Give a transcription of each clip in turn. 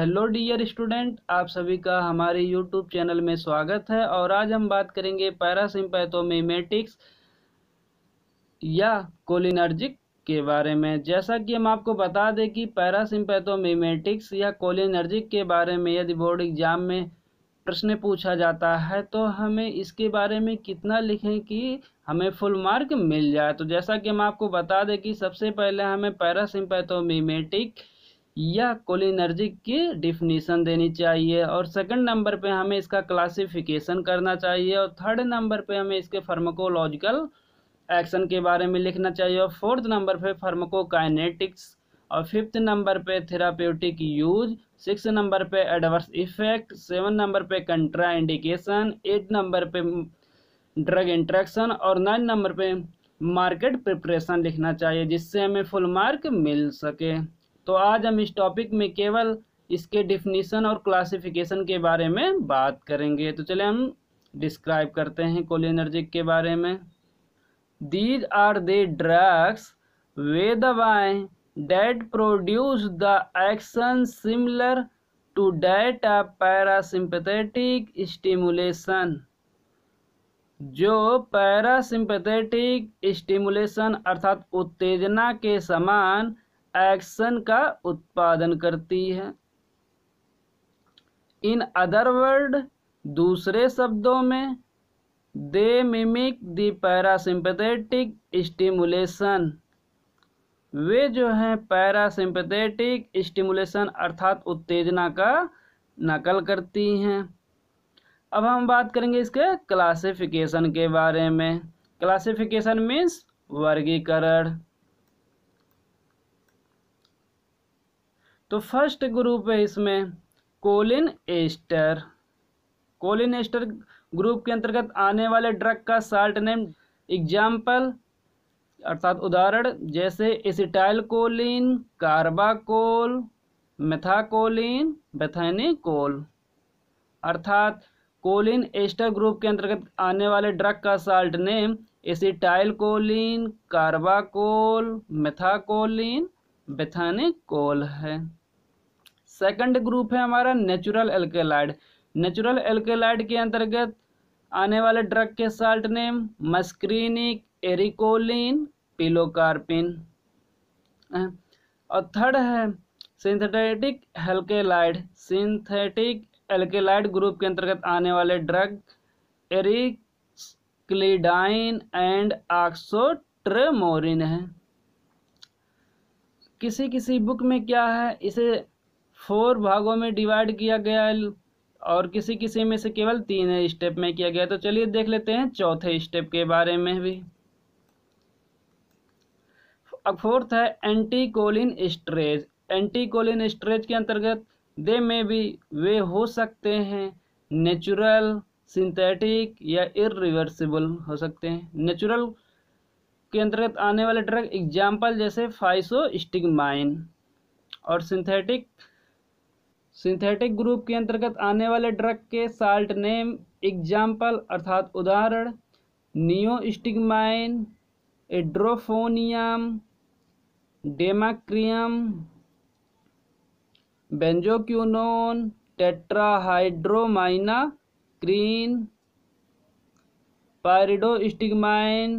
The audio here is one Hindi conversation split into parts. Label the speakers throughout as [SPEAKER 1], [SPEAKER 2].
[SPEAKER 1] हेलो डियर स्टूडेंट आप सभी का हमारे यूट्यूब चैनल में स्वागत है और आज हम बात करेंगे पैरासिम्पैथोमीमेटिक्स या कोलिनर्जिक के बारे में जैसा कि हम आपको बता दें कि पैरासिम्पैथोमीमेटिक्स या कोलिनर्जिक के बारे में यदि बोर्ड एग्जाम में प्रश्न पूछा जाता है तो हमें इसके बारे में कितना लिखें कि हमें फुल मार्क मिल जाए तो जैसा कि हम आपको बता दें कि सबसे पहले हमें पैरासिम्पैथोमीमेटिक या कोलिनर्जिक की डिफिनीसन देनी चाहिए और सेकंड नंबर पे हमें इसका क्लासिफिकेशन करना चाहिए और थर्ड नंबर पे हमें इसके फार्माकोलॉजिकल एक्शन के बारे में लिखना चाहिए और फोर्थ नंबर पे फार्माकोकाइनेटिक्स और फिफ्थ नंबर पे थेरापेटिक यूज सिक्स नंबर पे एडवर्स इफेक्ट सेवन नंबर पे कंट्रा इंडिकेशन एट नंबर पे ड्रग इंट्रैक्शन और नाइन नंबर पे मार्केट प्रिपरेशन लिखना चाहिए जिससे हमें फुल मार्क मिल सके तो आज हम इस टॉपिक में केवल इसके डिफिनीसन और क्लासिफिकेशन के बारे में बात करेंगे तो चले हम डिस्क्राइब करते हैं कोलिनर्जिक के बारे में दीज आर दे ड्रग्स वे दवाएँ that produce the action similar to that a parasympathetic stimulation जो पैरासिम्पथेटिक स्टिमुलेशन अर्थात उत्तेजना के समान एक्शन का उत्पादन करती है इन अदर वर्ड दूसरे शब्दों में they mimic the parasympathetic stimulation वे जो हैं पैरासिम्पथेटिक स्टिमुलेशन अर्थात उत्तेजना का नकल करती हैं अब हम बात करेंगे इसके क्लासिफिकेशन के बारे में क्लासिफिकेशन मीन्स वर्गीकरण तो फर्स्ट ग्रुप है इसमें choline ester choline ester group के अंतर्गत आने वाले ड्रग का साल्ट नेम एग्जाम्पल अर्थात उदाहरण जैसे acetylcholine carbachol methacholine bethanechol अर्थात कोलिन एस्टर ग्रुप के अंतर्गत आने वाले ड्रग का salt name acetylcholine carbachol methacholine bethanechol है सेकंड ग्रुप है हमारा नेचुरल एल्केलाइड नेचुरल एल्केलाइड के अंतर्गत आने वाले ड्रग के salt name muscarinic arecoline pilocarpine और थर्ड है synthetic alkaloid synthetic alkaloid group के अंतर्गत आने वाले ड्रग एरिक्लिडाइन एंड ऑक्सोट्रेमोरिन है किसी किसी बुक में क्या है इसे फोर भागों में डिवाइड किया गया है और किसी किसी में से केवल तीन स्टेप में किया गया तो चलिए देख लेते हैं चौथे स्टेप के बारे में भी अब फोर्थ है anticholinesterase anticholinesterase के अंतर्गत दे में भी वे हो सकते हैं नेचुरल सिंथेटिक या इरिवर्सिबल हो सकते हैं नेचुरल के अंतर्गत आने वाले ड्रग एग्जाम्पल जैसे फाइसो स्टिगमाइन और सिंथेटिक सिंथेटिक ग्रुप के अंतर्गत आने वाले ड्रग के साल्ट नेम एग्जाम्पल अर्थात उदाहरण नियोस्टिगमाइन एड्रोफोनियम डेमाक्रियम बेंजोक्यूनोन टेट्राहाइड्रोमाइना क्रीन पायरिडोस्टिगमाइन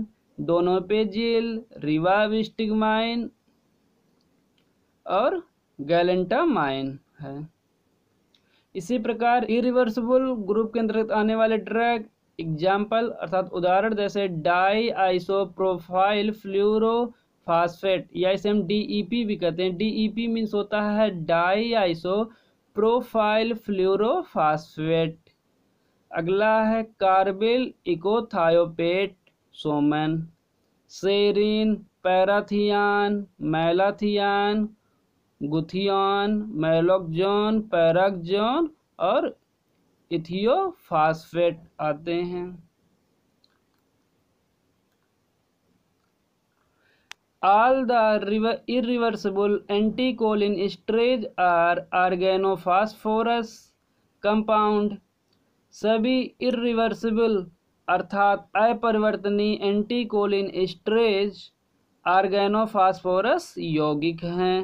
[SPEAKER 1] दोनोपेजिल रिवाविस्टिगमाइन और गैलेंटामाइन है इसी प्रकार इरिवर्सिबल ग्रुप के अंतर्गत आने वाले ड्रग एग्जाम्पल अर्थात उदाहरण जैसे डाई आइसोप्रोफाइल फ्लूरो फास्फेट या इसे हम डीईपी e भी कहते हैं डीईपी मीन्स e होता है डाई आइसो प्रोफाइल फ्लोरोफास्फेट अगला है carbaryl echothiophate soman sarin parathion malathion guthion malaoxon paraoxon और इथियोफास्फेट आते हैं all the irreversible anticholine esterase are organophosphorus compound सभी इरिवर्सिबल अर्थात अपरिवर्तनीय एंटीकोलिन स्ट्रेज आर्गेनोफास्फोरस यौगिक हैं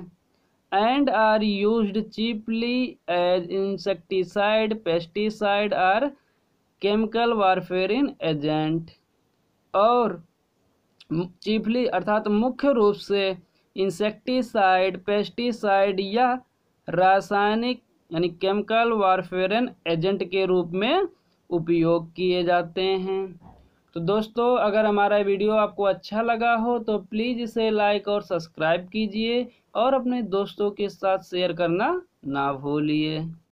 [SPEAKER 1] and are use chiefly as insecticide pesticide or chemical warfare agent और चीपली अर्थात मुख्य रूप से इंसेक्टिसाइड पेस्टिसाइड या रासायनिक यानी केमिकल वारफेरन एजेंट के रूप में उपयोग किए जाते हैं तो दोस्तों अगर हमारा वीडियो आपको अच्छा लगा हो तो प्लीज़ इसे लाइक और सब्सक्राइब कीजिए और अपने दोस्तों के साथ शेयर करना ना भूलिए